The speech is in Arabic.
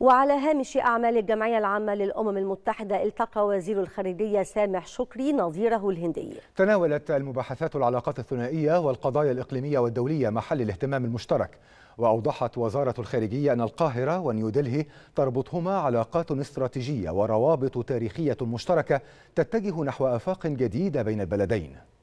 وعلى هامش أعمال الجمعية العامة للأمم المتحدة التقى وزير الخارجية سامح شكري نظيره الهندي تناولت المباحثات العلاقات الثنائية والقضايا الإقليمية والدولية محل الاهتمام المشترك وأوضحت وزارة الخارجية أن القاهرة ونيودلهي تربطهما علاقات استراتيجية وروابط تاريخية مشتركة تتجه نحو آفاق جديدة بين البلدين